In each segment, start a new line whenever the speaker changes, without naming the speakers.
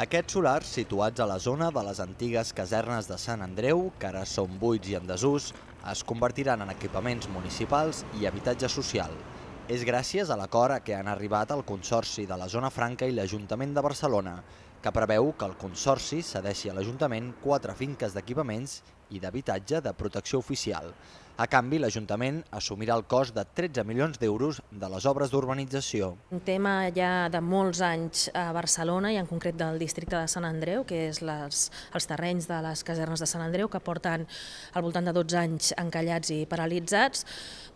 Aquests solars, situats a la zona de les antigues casernes de Sant Andreu, que ara són buits i en desús, es convertiran en equipaments municipals i habitatge social. És gràcies a l'acord a què han arribat el Consorci de la Zona Franca i l'Ajuntament de Barcelona, que preveu que el Consorci cedeixi a l'Ajuntament quatre finques d'equipaments i d'habitatge de protecció oficial. A canvi, l'Ajuntament assumirà el cost de 13 milions d'euros de les obres d'urbanització.
Un tema ja de molts anys a Barcelona i en concret del districte de Sant Andreu, que és les, els terrenys de les casernes de Sant Andreu, que porten al voltant de 12 anys encallats i paralitzats.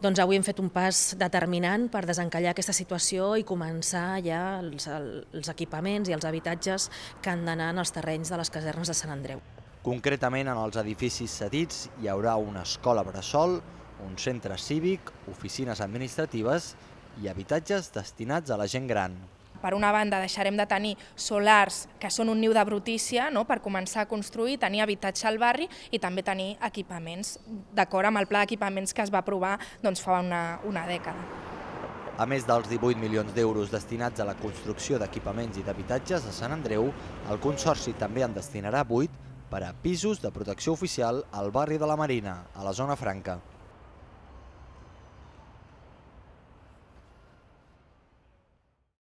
Doncs avui hem fet un pas determinant per desencallar aquesta situació i començar ja els, els equipaments i els habitatges que han d'anar en els terrenys de les casernes de Sant Andreu.
Concretament, en els edificis cedits hi haurà una escola bressol, un centre cívic, oficines administratives i habitatges destinats a la gent gran
per una banda deixarem de tenir solars que són un niu de brutícia no? per començar a construir, tenir habitatge al barri i també tenir equipaments d'acord amb el pla d'equipaments que es va aprovar doncs, fa una, una dècada.
A més dels 18 milions d'euros destinats a la construcció d'equipaments i d'habitatges a Sant Andreu, el Consorci també en destinarà 8 per a pisos de protecció oficial al barri de la Marina, a la zona franca.